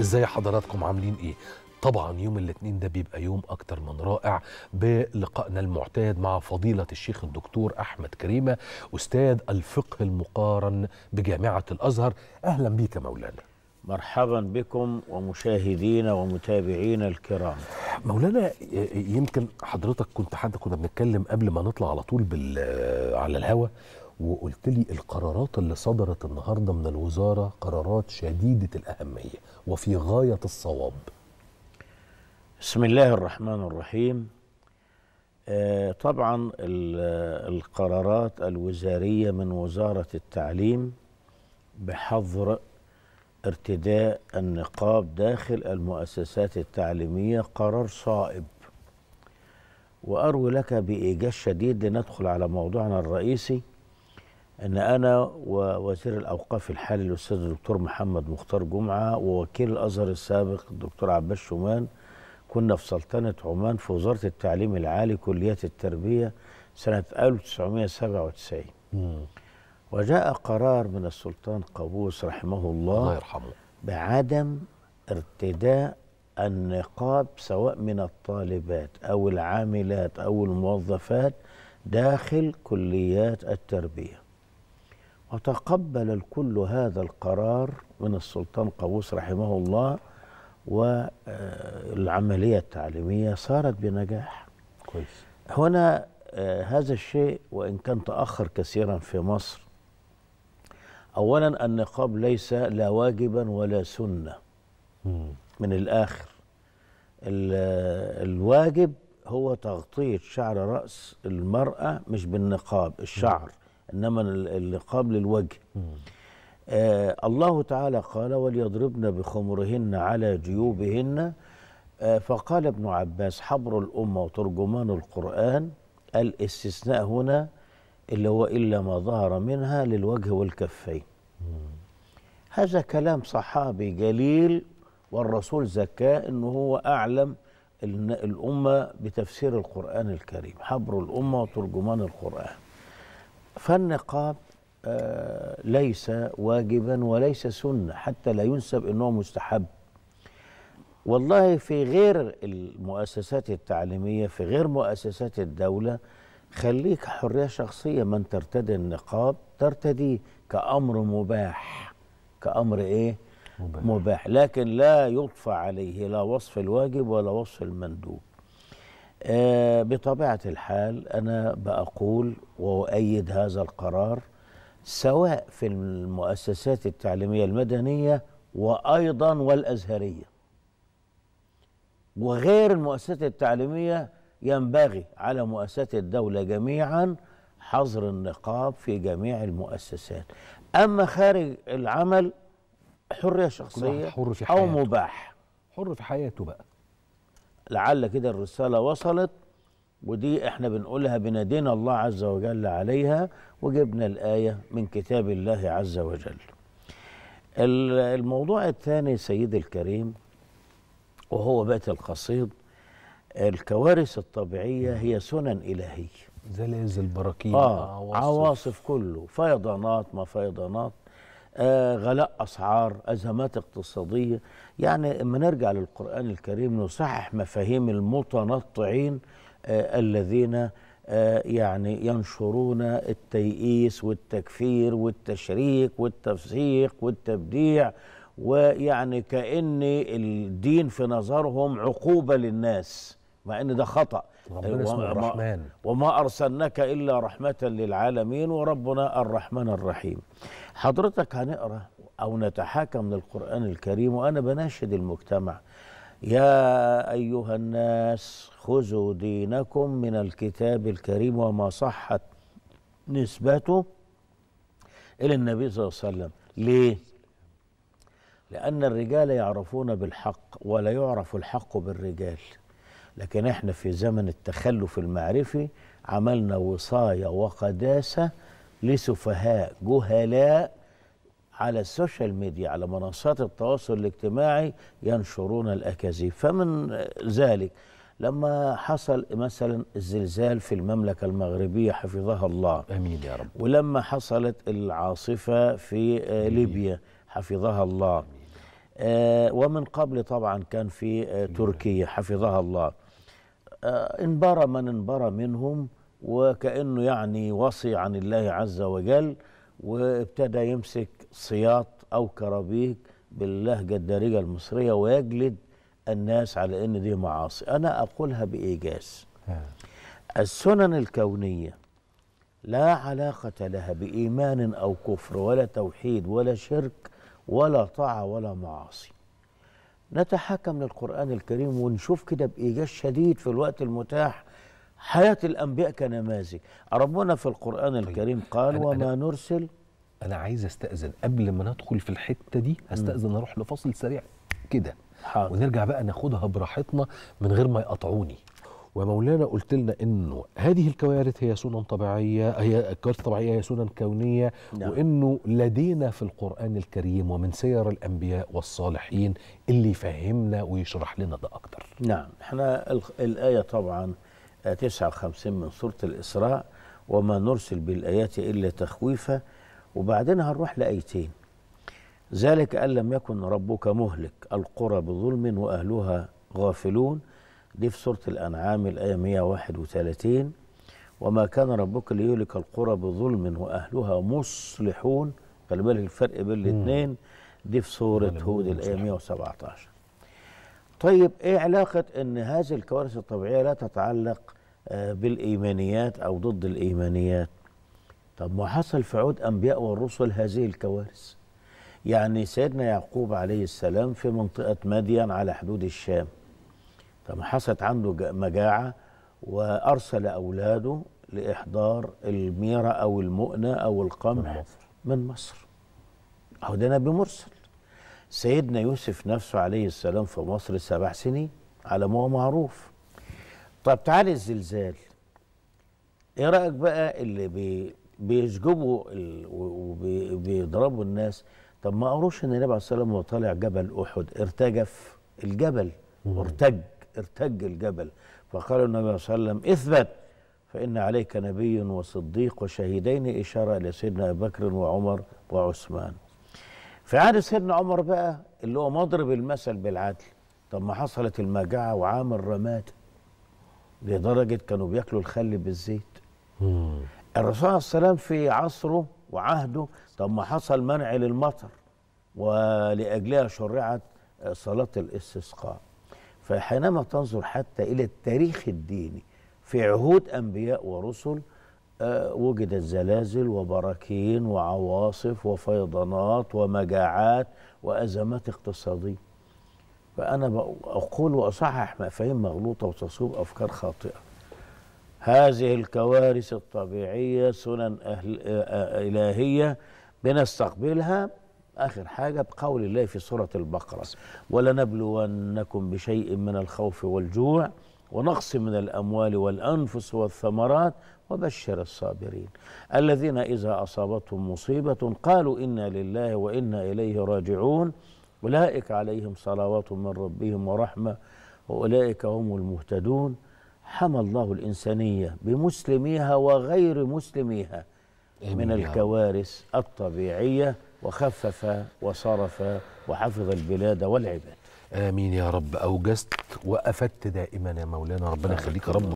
ازاي حضراتكم عاملين ايه طبعا يوم الاثنين ده بيبقى يوم اكتر من رائع بلقائنا المعتاد مع فضيله الشيخ الدكتور احمد كريمه استاذ الفقه المقارن بجامعه الازهر اهلا بيك يا مولانا مرحبا بكم ومشاهدينا ومتابعينا الكرام مولانا يمكن حضرتك كنت حتى كنا بنتكلم قبل ما نطلع على طول بال على الهوا وقلت لي القرارات اللي صدرت النهارده من الوزاره قرارات شديده الاهميه وفي غايه الصواب. بسم الله الرحمن الرحيم. آه، طبعا القرارات الوزاريه من وزاره التعليم بحظر ارتداء النقاب داخل المؤسسات التعليميه قرار صائب. واروي لك بايجاز شديد لندخل على موضوعنا الرئيسي ان انا ووزير الاوقاف الحالي الاستاذ الدكتور محمد مختار جمعه ووكيل الازهر السابق الدكتور عباس شومان كنا في سلطنه عمان في وزاره التعليم العالي كليه التربيه سنه 1997 مم. وجاء قرار من السلطان قابوس رحمه الله الله يرحمه بعدم ارتداء النقاب سواء من الطالبات او العاملات او الموظفات داخل كليات التربيه وتقبل الكل هذا القرار من السلطان قابوس رحمه الله والعملية التعليمية صارت بنجاح كويس هنا آه، هذا الشيء وإن كان تأخر كثيرا في مصر أولا النقاب ليس لا واجبا ولا سنة من الآخر الواجب هو تغطية شعر رأس المرأة مش بالنقاب الشعر إنما اللقاب للوجه آه الله تعالى قال وليضربن بخمرهن على جيوبهن آه فقال ابن عباس حبر الأمة وترجمان القرآن الاستثناء هنا اللي هو إلا ما ظهر منها للوجه والكفين هذا كلام صحابي جليل والرسول زكاه أنه هو أعلم الأمة بتفسير القرآن الكريم حبر الأمة وترجمان القرآن فالنقاب آه، ليس واجبا وليس سنة حتى لا ينسب أنه مستحب والله في غير المؤسسات التعليمية في غير مؤسسات الدولة خليك حرية شخصية من ترتدي النقاب ترتديه كأمر مباح كأمر إيه مباح, مباح. لكن لا يطفى عليه لا وصف الواجب ولا وصف المندوب آه بطبيعة الحال أنا بأقول وأؤيد هذا القرار سواء في المؤسسات التعليمية المدنية وأيضا والأزهرية وغير المؤسسات التعليمية ينبغي على مؤسسات الدولة جميعا حظر النقاب في جميع المؤسسات أما خارج العمل حرية شخصية حر في حياته. أو مباح حر في حياته بقى لعل كده الرسالة وصلت ودي احنا بنقولها بنادينا الله عز وجل عليها وجبنا الآية من كتاب الله عز وجل الموضوع الثاني سيد الكريم وهو بيت القصيد الكوارث الطبيعية هي سنن إلهية زلازل البراكين آه, آه، عواصف. عواصف كله فيضانات ما فيضانات آه، غلاء أسعار أزمات اقتصادية يعني اما نرجع للقرآن الكريم نصحح مفاهيم المتنطعين آه، الذين آه، يعني ينشرون التيئيس والتكفير والتشريك والتفسيق والتبديع ويعني كأن الدين في نظرهم عقوبة للناس مع أن ده خطأ ربنا اسمه الرحمن وما أرسلناك إلا رحمة للعالمين وربنا الرحمن الرحيم حضرتك هنقرأ أو نتحاكم للقرآن الكريم وأنا بناشد المجتمع يا أيها الناس خذوا دينكم من الكتاب الكريم وما صحت نسبته إلى النبي صلى الله عليه وسلم ليه؟ لأن الرجال يعرفون بالحق ولا يعرف الحق بالرجال لكن احنا في زمن التخلف المعرفي عملنا وصاية وقداسة لسفهاء جهلاء على السوشيال ميديا على منصات التواصل الاجتماعي ينشرون الأكاذيب فمن ذلك لما حصل مثلا الزلزال في المملكة المغربية حفظها الله أمين يا رب ولما حصلت العاصفة في آه، ليبيا حفظها الله آه ومن قبل طبعا كان في آه تركيا حفظها الله آه، انبرى من انبرى منهم وكأنه يعني وصي عن الله عز وجل وابتدى يمسك صياط أو كرابيك باللهجة الدارجة المصرية ويجلد الناس على أن دي معاصي أنا أقولها بإيجاز آه. السنن الكونية لا علاقة لها بإيمان أو كفر ولا توحيد ولا شرك ولا طاعة ولا معاصي نتحكم للقرآن الكريم ونشوف كده بإيجاز شديد في الوقت المتاح حياة الأنبياء كنماذج ربنا في القرآن طيب، الكريم قال أنا وما أنا نرسل أنا عايز أستأذن قبل ما ندخل في الحتة دي أستأذن أروح لفصل سريع كده ونرجع بقى ناخدها براحتنا من غير ما يقطعوني ومولانا قلت لنا انه هذه الكوارث هي سنن طبيعيه هي الكوارث الطبيعيه هي سنن كونيه نعم. وانه لدينا في القران الكريم ومن سير الانبياء والصالحين اللي يفهمنا ويشرح لنا ده اكتر. نعم احنا الايه طبعا 59 من سوره الاسراء وما نرسل بالايات الا تخويفا وبعدين هنروح لايتين. ذلك ان لم يكن ربك مهلك القرى بظلم واهلها غافلون دي في سورة الأنعام الآية 131 وما كان ربك ليهلك القرى بظلم وأهلها مصلحون خلي بالك الفرق بين الاثنين دي في سورة هود الآية 117 طيب إيه علاقة أن هذه الكوارث الطبيعية لا تتعلق آه، بالإيمانيات أو ضد الإيمانيات طب ما حصل في عود أنبياء والرسل هذه الكوارث يعني سيدنا يعقوب عليه السلام في منطقة مدين على حدود الشام طب حصلت عنده مجاعة وأرسل أولاده لإحضار الميرة أو المؤنة أو القمح من مصر, من مصر. أهو ده نبي مرسل سيدنا يوسف نفسه عليه السلام في مصر سبع سنين على ما هو معروف طب تعالي الزلزال ايه رأيك بقى اللي بي بيشجبوا ال... وبيضربوا الناس طب ما قروش ان النبي عليه الصلاه والسلام طالع جبل احد ارتجف الجبل وارتج ارتج الجبل فقال النبي صلى الله عليه وسلم اثبت فإن عليك نبي وصديق وشهيدين إشارة إلى سيدنا أبي بكر وعمر وعثمان في عهد سيدنا عمر بقى اللي هو مضرب المثل بالعدل طب ما حصلت المجاعة وعام الرماد لدرجة كانوا بياكلوا الخل بالزيت الرسول عليه وسلم في عصره وعهده طب ما حصل منع للمطر ولأجلها شرعت صلاة الاستسقاء فحينما تنظر حتى إلى التاريخ الديني في عهود أنبياء ورسل آه، وجدت زلازل وبراكين وعواصف وفيضانات ومجاعات وأزمات اقتصادية فأنا أقول وأصحح مفاهيم مغلوطة وتصوب أفكار خاطئة هذه الكوارث الطبيعية سنن أهل آه، آه، إلهية بنستقبلها آخر حاجة بقول الله في سورة البقرة ولنبلونكم بشيء من الخوف والجوع ونقص من الأموال والأنفس والثمرات وبشر الصابرين الذين إذا أصابتهم مصيبة قالوا إنا لله وإنا إليه راجعون أولئك عليهم صلوات من ربهم ورحمة وأولئك هم المهتدون حمى الله الإنسانية بمسلميها وغير مسلميها من الكوارث الطبيعية وخفف وصرف وحفظ البلاد والعباد آمين يا رب أوجزت وافدت دائما يا مولانا ربنا يخليك يا رب